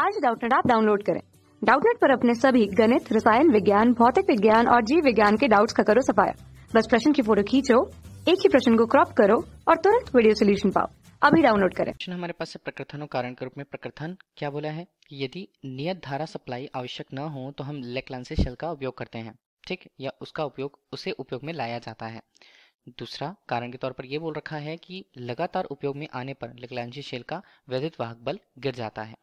आज डाउटनेट आप डाउनलोड करें डाउटनेट पर अपने सभी गणित रसायन विज्ञान भौतिक विज्ञान और जीव विज्ञान के डाउट्स का करो सफाया बस प्रश्न की फोटो खींचो एक ही प्रश्न को क्रॉप करो और तुरंत वीडियो सोल्यूशन पाओ अभी डाउनलोड करें प्रश्न हमारे पास है प्रकथन और कारण के रूप में प्रकथन क्या बोला है कि यदि नियत धारा सप्लाई आवश्यक न हो तो हम से शेल का उपयोग करते हैं ठीक या उसका उपयोग उसे उपयोग में लाया जाता है दूसरा कारण के तौर पर यह बोल रखा है कि लगातार उपयोग में आने पर लेक्लांशी शेल का वैधित वाहक बल गिर जाता है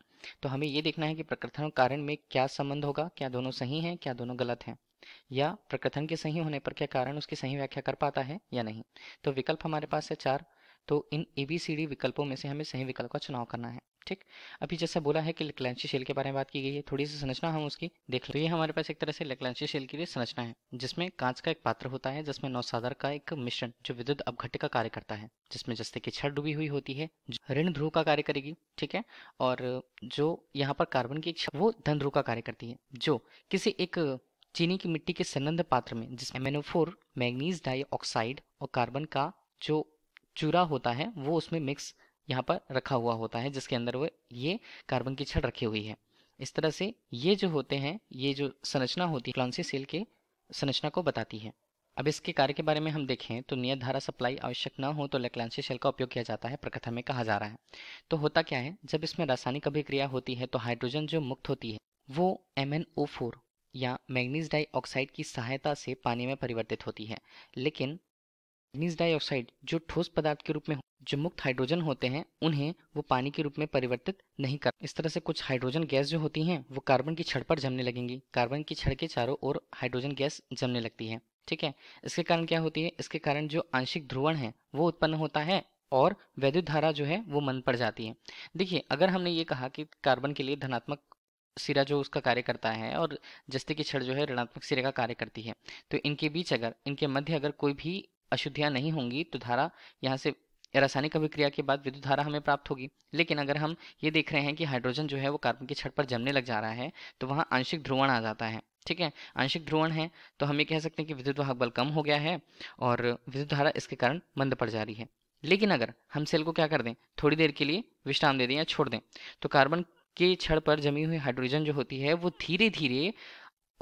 तो हमें ये देखना है कि प्रकथन और कारण में क्या संबंध होगा क्या दोनों सही हैं क्या दोनों गलत हैं या प्रकथन के सही होने पर क्या कारण उसकी सही व्याख्या कर पाता है या नहीं तो विकल्प हमारे पास है चार तो इन ए बी सी डी विकल्पों में से हमें सही विकल्प का चुनाव करना है ठीक अभी जैसा बोला है कि लेक्लेंसी शेल के बारे में बात की गई है थोड़ी सी संरचना हम उसकी देख लो तो ये हमारे पास एक तरह से लेक्लेंसी शेल की संरचना है जिसमें कांच का एक पात्र होता है जिसमें नौसादर का एक मिश्रण जो विद्युत अपघट्ट का कार्य करता है जिसमें जैसे की छड़ डूबी हुई होती है ऋण ध्रुव का कार्य करेगी ठीक है और जो यहाँ पर कार्बन की वो धन ध्रुव का कार्य करती है जो किसी एक चीनी की मिट्टी के संबंध पात्र में जिसमें मेनोफोर मैग्नीज डाइऑक्साइड और कार्बन का जो चूरा होता है वो उसमें मिक्स यहाँ पर रखा हुआ होता है जिसके अंदर वो ये कार्बन की छड़ रखी हुई है इस तरह से ये जो होते हैं ये जो संरचना होती है फ्लॉन्सी सेल के संरचना को बताती है अब इसके कार्य के बारे में हम देखें तो नियत धारा सप्लाई आवश्यक ना हो तो लेक्लांसी शेल का उपयोग किया जाता है प्रकथा में कहा जा रहा है तो होता क्या है जब इसमें रासायनिक अभिक्रिया होती है तो हाइड्रोजन जो मुक्त होती है वो MnO4 या मैग्नीज डाइऑक्साइड की सहायता से पानी में परिवर्तित होती है लेकिन गनीज डाइऑक्साइड जो ठोस पदार्थ के रूप में जो मुक्त हाइड्रोजन होते हैं उन्हें वो पानी के रूप में परिवर्तित नहीं कर इस तरह से कुछ हाइड्रोजन गैस जो होती हैं वो कार्बन की छड़ पर जमने लगेंगी कार्बन की छड़ के चारों ओर हाइड्रोजन गैस जमने लगती है ठीक है इसके कारण क्या होती है इसके कारण जो आंशिक ध्रुवण है वो उत्पन्न होता है और वैद्युत धारा जो है वो मन पड़ जाती है देखिए अगर हमने ये कहा कि कार्बन के लिए धनात्मक सिरा जो उसका कार्य करता है और जस्ते की छड़ जो है ऋणात्मक सिरे का कार्य करती है तो इनके बीच अगर इनके मध्य अगर कोई भी अशुद्धियाँ नहीं होंगी तो धारा यहाँ से रासायनिक अभिक्रिया के बाद विद्युत धारा हमें प्राप्त होगी लेकिन अगर हम ये देख रहे हैं कि हाइड्रोजन जो है वो कार्बन की छत पर जमने लग जा रहा है तो वहाँ आंशिक ध्रुवण आ जाता है ठीक है आंशिक ध्रुवण है तो हम ये कह सकते हैं कि विद्युत वाहक बल कम हो गया है और विद्युत धारा इसके कारण मंद पड़ जा रही है लेकिन अगर हम सेल को क्या कर दें थोड़ी देर के लिए विश्राम दे दें या छोड़ दें तो कार्बन के छड़ पर जमी हुई हाइड्रोजन जो होती है वो धीरे धीरे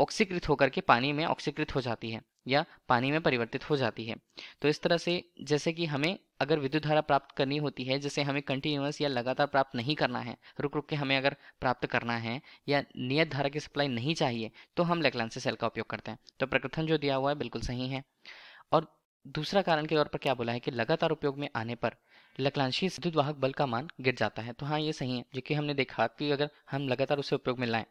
ऑक्सीकृत होकर के पानी में ऑक्सीकृत हो जाती है या पानी में परिवर्तित हो जाती है तो इस तरह से जैसे कि हमें अगर विद्युत धारा प्राप्त करनी होती है जैसे हमें कंटिन्यूस या लगातार प्राप्त नहीं करना है रुक रुक के हमें अगर प्राप्त करना है या नियत धारा की सप्लाई नहीं चाहिए तो हम लेकलांसे सेल का उपयोग करते हैं तो प्रकथन जो दिया हुआ है बिल्कुल सही है और दूसरा कारण के तौर पर क्या बोला है कि लगातार उपयोग में आने पर लकलांशी विद्युत वाहक बल का मान गिर जाता है तो हाँ ये सही है जो कि हमने देखा कि अगर हम लगातार उसे उपयोग में लाएं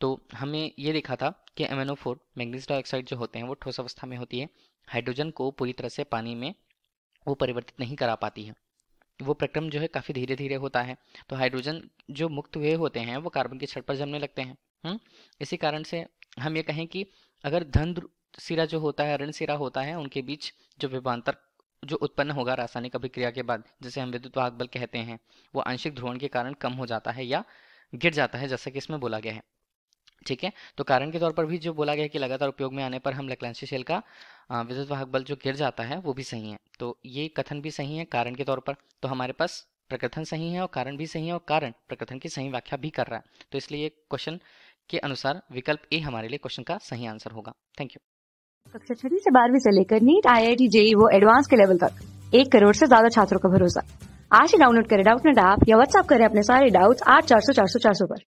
तो हमें ये देखा था कि एम फोर मैग्नीज डाइऑक्साइड जो होते हैं वो ठोस अवस्था में होती है हाइड्रोजन को पूरी तरह से पानी में वो परिवर्तित नहीं करा पाती है वो प्रक्रम जो है काफ़ी धीरे धीरे होता है तो हाइड्रोजन जो मुक्त हुए होते हैं वो कार्बन की छत पर जमने लगते हैं हुँ? हम्म? इसी कारण से हम ये कहें कि अगर धन सिरा जो होता है ऋण सिरा होता है उनके बीच जो विभांतर जो उत्पन्न होगा रासायनिक अभिक्रिया के बाद जिसे हम विद्युत वाहक बल कहते हैं वो आंशिक ध्रुवण के कारण कम हो जाता है या गिर जाता है जैसा कि इसमें बोला गया है ठीक है तो कारण के तौर पर भी जो बोला गया कि लगातार उपयोग में आने पर हम लकलांशी शेल का विद्युत वाहक बल जो गिर जाता है वो भी सही है तो ये कथन भी सही है कारण के तौर पर तो हमारे पास प्रकथन सही है और कारण भी सही है और कारण प्रकथन की सही व्याख्या भी कर रहा है तो इसलिए क्वेश्चन के अनुसार विकल्प ए हमारे लिए क्वेश्चन का सही आंसर होगा थैंक यू कक्षा छठी से बारहवीं से लेकर NEET I I T JEE वो एडवांस के लेवल तक एक करोड़ से ज्यादा छात्रों का भरोसा आज ही डाउनलोड करें डाउट नेट ऐप या व्हाट्सअप करें अपने सारे डाउट्स आठ चार सौ चार सौ चार सौ पर